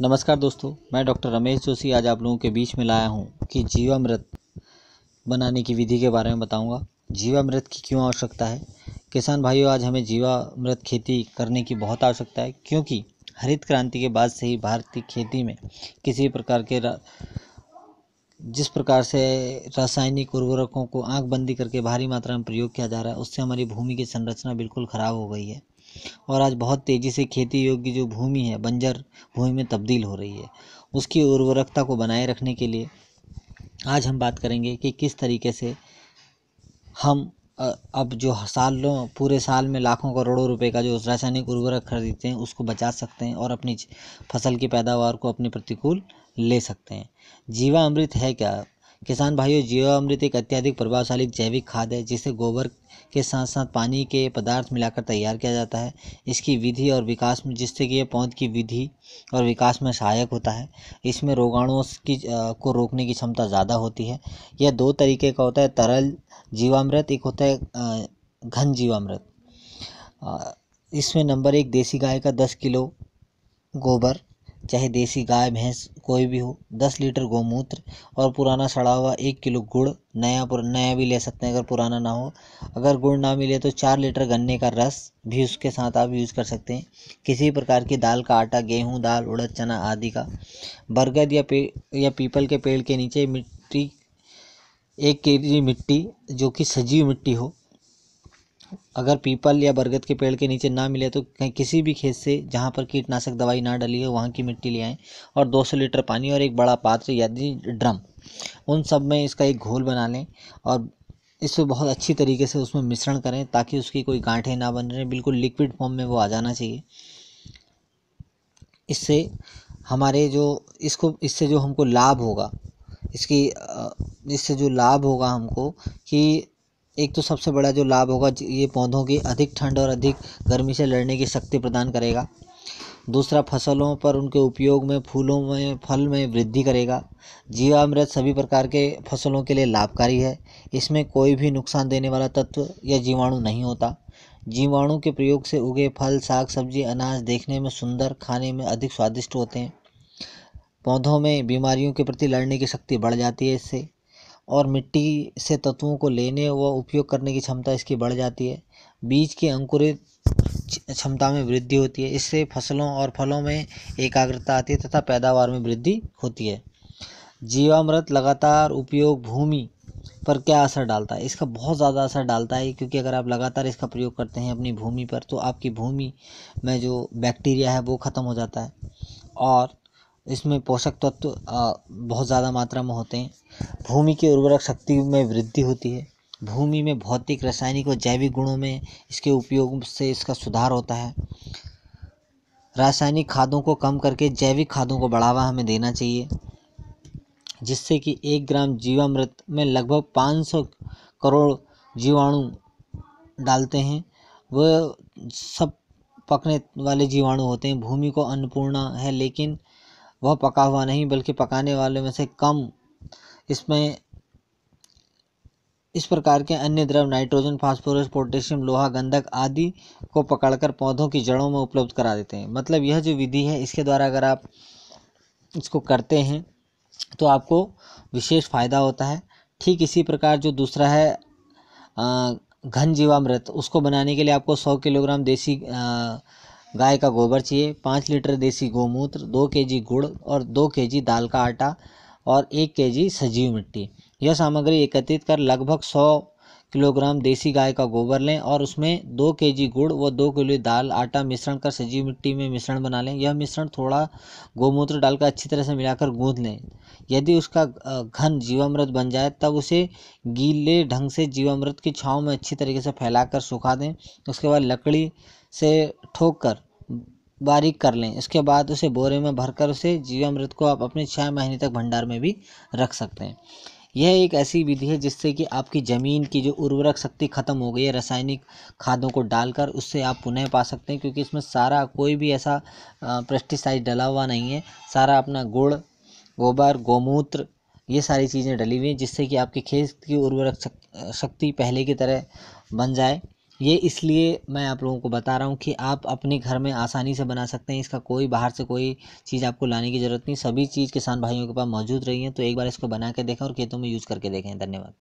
नमस्कार दोस्तों मैं डॉक्टर रमेश जोशी आज आप लोगों के बीच में लाया हूँ कि जीवामृत बनाने की विधि के बारे में बताऊँगा जीवामृत की क्यों आवश्यकता है किसान भाइयों आज हमें जीवामृत खेती करने की बहुत आवश्यकता है क्योंकि हरित क्रांति के बाद से ही भारतीय खेती में किसी प्रकार के जिस प्रकार से रासायनिक उर्वरकों को आँख बंदी करके भारी मात्रा में प्रयोग किया जा रहा है उससे हमारी भूमि की संरचना बिल्कुल ख़राब हो गई है और आज बहुत तेज़ी से खेती योग्य जो भूमि है बंजर भूमि में तब्दील हो रही है उसकी उर्वरकता को बनाए रखने के लिए आज हम बात करेंगे कि किस तरीके से हम अब जो सालों पूरे साल में लाखों करोड़ों रुपए का जो रासायनिक उर्वरक खरीदते हैं उसको बचा सकते हैं और अपनी फसल की पैदावार को अपने प्रतिकूल ले सकते हैं जीवा अमृत है क्या किसान भाइयों जीवामृत एक अत्यधिक प्रभावशाली जैविक खाद है जिसे गोबर के साथ साथ पानी के पदार्थ मिलाकर तैयार किया जाता है इसकी विधि और विकास में जिससे कि यह पौध की विधि और विकास में सहायक होता है इसमें रोगाणुओं की को रोकने की क्षमता ज़्यादा होती है यह दो तरीके का होता है तरल जीवामृत एक होता है घन जीवामृत इसमें नंबर एक देसी गाय का दस किलो गोबर चाहे देसी गाय भैंस कोई भी हो दस लीटर गौमूत्र और पुराना सड़ा हुआ एक किलो गुड़ नया नया भी ले सकते हैं अगर पुराना ना हो अगर गुड़ ना मिले तो चार लीटर गन्ने का रस भी उसके साथ आप यूज़ कर सकते हैं किसी प्रकार की दाल का आटा गेहूँ दाल उड़द चना आदि का बरगद या पे या पीपल के पेड़ के नीचे मिट्टी एक के जी मिट्टी जो कि सजीव मिट्टी हो अगर पीपल या बरगद के पेड़ के नीचे ना मिले तो कहीं किसी भी खेत से जहाँ पर कीटनाशक दवाई ना डली हो वहाँ की मिट्टी ले आएँ और 200 लीटर पानी और एक बड़ा पात्र यदि ड्रम उन सब में इसका एक घोल बना लें और इसको बहुत अच्छी तरीके से उसमें मिश्रण करें ताकि उसकी कोई गांठें ना बन रहे बिल्कुल लिक्विड फॉर्म में वो आ जाना चाहिए इससे हमारे जो इसको इससे जो हमको लाभ होगा इसकी इससे जो लाभ होगा हमको कि एक तो सबसे बड़ा जो लाभ होगा ये पौधों की अधिक ठंड और अधिक गर्मी से लड़ने की शक्ति प्रदान करेगा दूसरा फसलों पर उनके उपयोग में फूलों में फल में वृद्धि करेगा जीवामृत सभी प्रकार के फसलों के लिए लाभकारी है इसमें कोई भी नुकसान देने वाला तत्व या जीवाणु नहीं होता जीवाणु के प्रयोग से उगे फल साग सब्जी अनाज देखने में सुंदर खाने में अधिक स्वादिष्ट होते हैं पौधों में बीमारियों के प्रति लड़ने की शक्ति बढ़ जाती है इससे और मिट्टी से तत्वों को लेने व उपयोग करने की क्षमता इसकी बढ़ जाती है बीज की अंकुरित क्षमता में वृद्धि होती है इससे फसलों और फलों में एकाग्रता आती है तथा पैदावार में वृद्धि होती है जीवामृत लगातार उपयोग भूमि पर क्या असर डालता है इसका बहुत ज़्यादा असर डालता है क्योंकि अगर आप लगातार इसका प्रयोग करते हैं अपनी भूमि पर तो आपकी भूमि में जो बैक्टीरिया है वो ख़त्म हो जाता है और इसमें पोषक तत्व बहुत ज़्यादा मात्रा में होते हैं भूमि की उर्वरक शक्ति में वृद्धि होती है भूमि में भौतिक रासायनिक और जैविक गुणों में इसके उपयोग से इसका सुधार होता है रासायनिक खादों को कम करके जैविक खादों को बढ़ावा हमें देना चाहिए जिससे कि एक ग्राम जीवामृत में लगभग 500 करोड़ जीवाणु डालते हैं वह सब पकने वाले जीवाणु होते हैं भूमि को अन्नपूर्णा है लेकिन वह पका हुआ नहीं बल्कि पकाने वालों में से कम इसमें इस प्रकार के अन्य द्रव नाइट्रोजन फास्फोरस पोटेशियम लोहा गंधक आदि को पकड़कर पौधों की जड़ों में उपलब्ध करा देते हैं मतलब यह जो विधि है इसके द्वारा अगर आप इसको करते हैं तो आपको विशेष फ़ायदा होता है ठीक इसी प्रकार जो दूसरा है घन जीवामृत उसको बनाने के लिए आपको सौ किलोग्राम देसी आ, गाय का गोबर चाहिए पाँच लीटर देसी गोमूत्र दो केजी गुड़ और दो केजी दाल का आटा और एक केजी सजीव मिट्टी यह सामग्री एकत्रित कर लगभग सौ किलोग्राम देसी गाय का गोबर लें और उसमें दो के जी गुड़ व दो किलो दाल आटा मिश्रण कर सजीव मिट्टी में मिश्रण बना लें यह मिश्रण थोड़ा गोमूत्र डालकर अच्छी तरह से मिलाकर गूंद लें यदि उसका घन जीवामृत बन जाए तब उसे गीले ढंग से जीवामृत की छाँव में अच्छी तरीके से फैलाकर सुखा दें उसके बाद लकड़ी से ठोक कर बारीक कर लें इसके बाद उसे बोरे में भरकर उसे जीवामृत को आप अपने छः महीने तक भंडार में भी रख सकते हैं यह एक ऐसी विधि है जिससे कि आपकी ज़मीन की जो उर्वरक शक्ति ख़त्म हो गई है रासायनिक खादों को डालकर उससे आप पुनः पा सकते हैं क्योंकि इसमें सारा कोई भी ऐसा पेस्टिसाइड डला हुआ नहीं है सारा अपना गुड़ गोबर गोमूत्र ये सारी चीज़ें डली हुई हैं जिससे कि आपके खेत की उर्वरक शक्ति पहले की तरह बन जाए ये इसलिए मैं आप लोगों को बता रहा हूँ कि आप अपने घर में आसानी से बना सकते हैं इसका कोई बाहर से कोई चीज़ आपको लाने की ज़रूरत नहीं सभी चीज़ किसान भाइयों के पास मौजूद रही है तो एक बार इसको बना के देखें और खेतों में यूज़ करके देखें धन्यवाद